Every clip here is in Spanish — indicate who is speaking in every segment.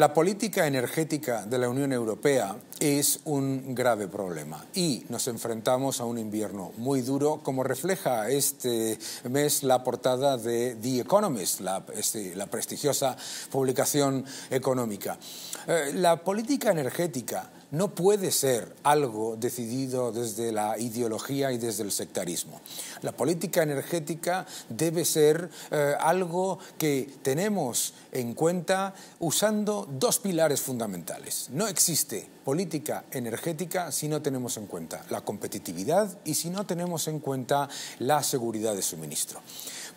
Speaker 1: La política energética de la Unión Europea es un grave problema y nos enfrentamos a un invierno muy duro, como refleja este mes la portada de The Economist, la, este, prestigiosa publicación económica. Eh, la política energética no puede ser algo decidido desde la ideología y desde el sectarismo. La política energética debe ser eh, algo que tenemos en cuenta usando dos pilares fundamentales. No existe política energética si no tenemos en cuenta la competitividad y si no tenemos en cuenta la seguridad de suministro.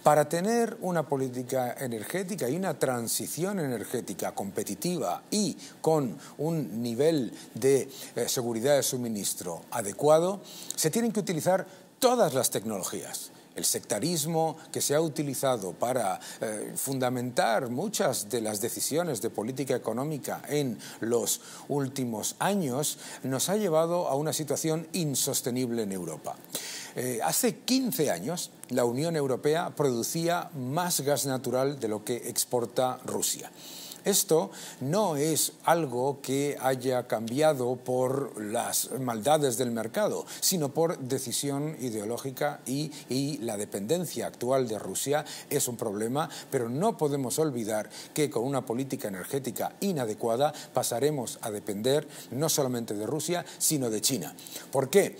Speaker 1: Para tener una política energética y una transición energética competitiva y con un nivel de eh, seguridad de suministro adecuado, se tienen que utilizar todas las tecnologías el sectarismo que se ha utilizado para eh, fundamentar muchas de las decisiones de política económica en los últimos años nos ha llevado a una situación insostenible en Europa. Eh, hace 15 años la Unión Europea producía más gas natural de lo que exporta Rusia. Esto no es algo que haya cambiado por las maldades del mercado, sino por decisión ideológica y, la dependencia actual de Rusia es un problema, pero no podemos olvidar que con una política energética inadecuada pasaremos a depender no solamente de Rusia, sino de China. ¿Por qué?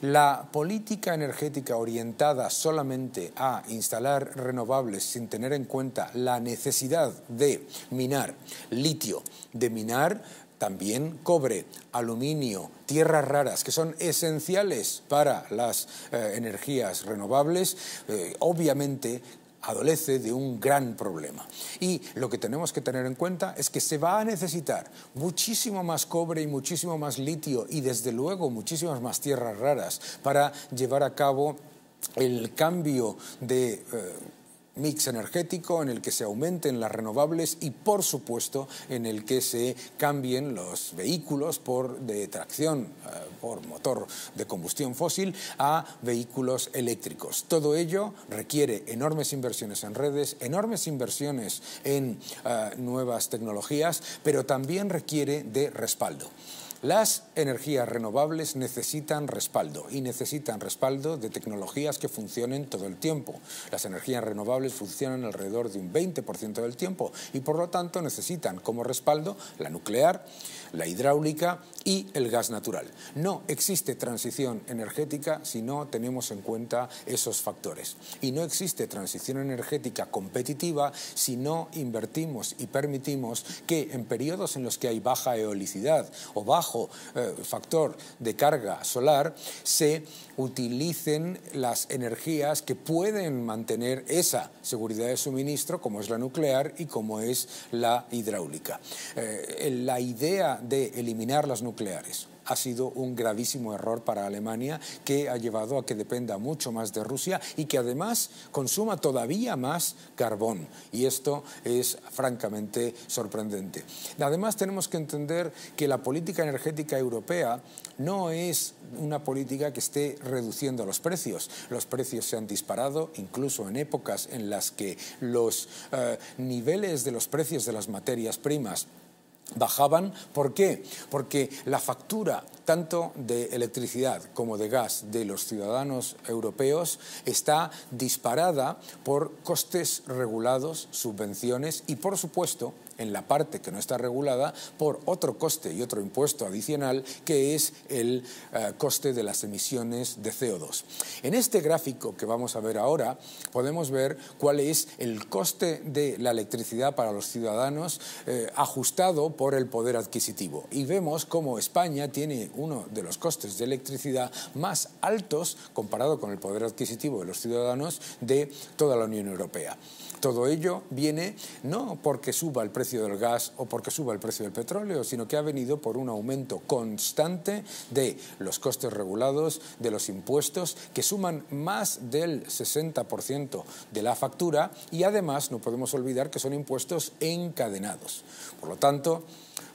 Speaker 1: La política energética orientada solamente a instalar renovables sin tener en cuenta la necesidad de minar litio, de minar también cobre, aluminio, tierras raras, que son esenciales para las eh, energías renovables, eh, obviamente adolece de un gran problema. Y lo que tenemos que tener en cuenta es que se va a necesitar muchísimo más cobre y muchísimo más litio y desde luego muchísimas más tierras raras para llevar a cabo el cambio de... Eh, mix energético en el que se aumenten las renovables y, por supuesto, en el que se cambien los vehículos por, de tracción eh, por motor de combustión fósil a vehículos eléctricos. Todo ello requiere enormes inversiones en redes, enormes inversiones en eh, nuevas tecnologías, pero también requiere de respaldo. Las energías renovables necesitan respaldo y necesitan respaldo de tecnologías que funcionen todo el tiempo. Las energías renovables funcionan alrededor de un 20% del tiempo y por lo tanto necesitan como respaldo la nuclear, la hidráulica y el gas natural. No existe transición energética si no tenemos en cuenta esos factores. Y no existe transición energética competitiva si no invertimos y permitimos que en periodos en los que hay baja eolicidad o baja bajo eh, factor de carga solar, se utilicen las energías que pueden mantener esa seguridad de suministro, como es la nuclear y como es la hidráulica. Eh, la idea de eliminar las nucleares ha sido un gravísimo error para Alemania que ha llevado a que dependa mucho más de Rusia y que además consuma todavía más carbón. Y esto es francamente sorprendente. Además tenemos que entender que la política energética europea no es una política que esté reduciendo los precios. Los precios se han disparado incluso en épocas en las que los eh, niveles de los precios de las materias primas bajaban. ¿Por qué? Porque la factura tanto de electricidad como de gas de los ciudadanos europeos está disparada por costes regulados, subvenciones y, por supuesto, en la parte que no está regulada por otro coste y otro impuesto adicional que es el eh, coste de las emisiones de CO2. En este gráfico que vamos a ver ahora podemos ver cuál es el coste de la electricidad para los ciudadanos eh, ajustado por el poder adquisitivo y vemos cómo España tiene uno de los costes de electricidad más altos comparado con el poder adquisitivo de los ciudadanos de toda la Unión Europea. Todo ello viene no porque suba el precio del gas o porque suba el precio del petróleo, sino que ha venido por un aumento constante de los costes regulados, de los impuestos, que suman más del 60% de la factura y además no podemos olvidar que son impuestos encadenados. Por lo tanto,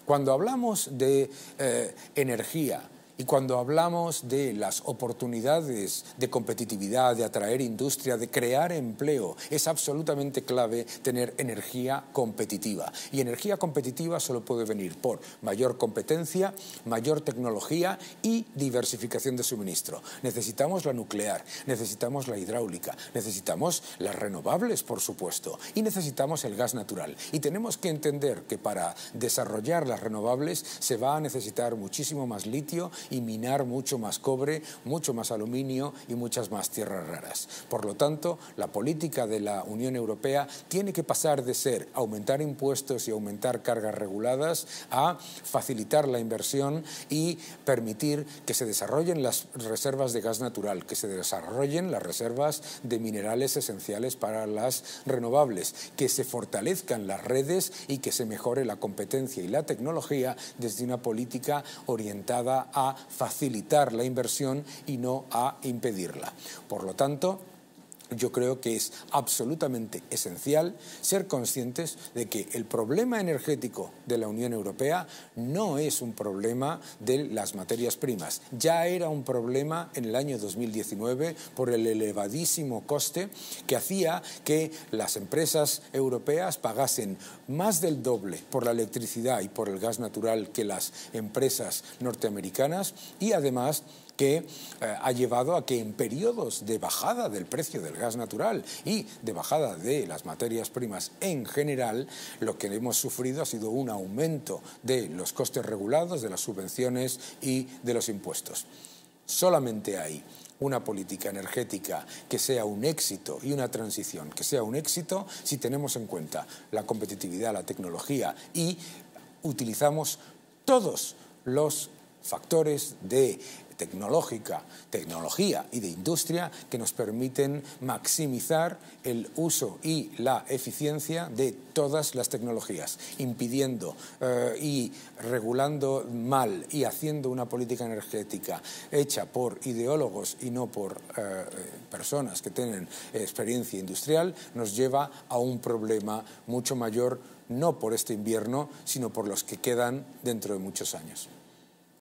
Speaker 1: cuando hablamos de eh, energía, y cuando hablamos de las oportunidades de competitividad, de atraer industria, de crear empleo, es absolutamente clave tener energía competitiva. Y energía competitiva solo puede venir por mayor competencia, mayor tecnología y diversificación de suministro. Necesitamos la nuclear, necesitamos la hidráulica, necesitamos las renovables, por supuesto, y necesitamos el gas natural. Y tenemos que entender que para desarrollar las renovables se va a necesitar muchísimo más litio, y minar mucho más cobre, mucho más aluminio y muchas más tierras raras. Por lo tanto, la política de la Unión Europea tiene que pasar de ser aumentar impuestos y aumentar cargas reguladas a facilitar la inversión y permitir que se desarrollen las reservas de gas natural, que se desarrollen las reservas de minerales esenciales para las renovables, que se fortalezcan las redes y que se mejore la competencia y la tecnología desde una política orientada a facilitar la inversión y no a impedirla. Por lo tanto, yo creo que es absolutamente esencial ser conscientes de que el problema energético de la Unión Europea no es un problema de las materias primas. Ya era un problema en el año 2019 por el elevadísimo coste que hacía que las empresas europeas pagasen más del doble por la electricidad y por el gas natural que las empresas norteamericanas y además que eh, ha llevado a que en periodos de bajada del precio del gas natural y de bajada de las materias primas en general, lo que hemos sufrido ha sido un aumento de los costes regulados, de las subvenciones y de los impuestos. Solamente hay una política energética que sea un éxito y una transición que sea un éxito si tenemos en cuenta la competitividad, la tecnología y utilizamos todos los factores de tecnológica, tecnología y de industria que nos permiten maximizar el uso y la eficiencia de todas las tecnologías, impidiendo eh, y regulando mal y haciendo una política energética hecha por ideólogos y no por eh, personas que tienen experiencia industrial, nos lleva a un problema mucho mayor no por este invierno, sino por los que quedan dentro de muchos años.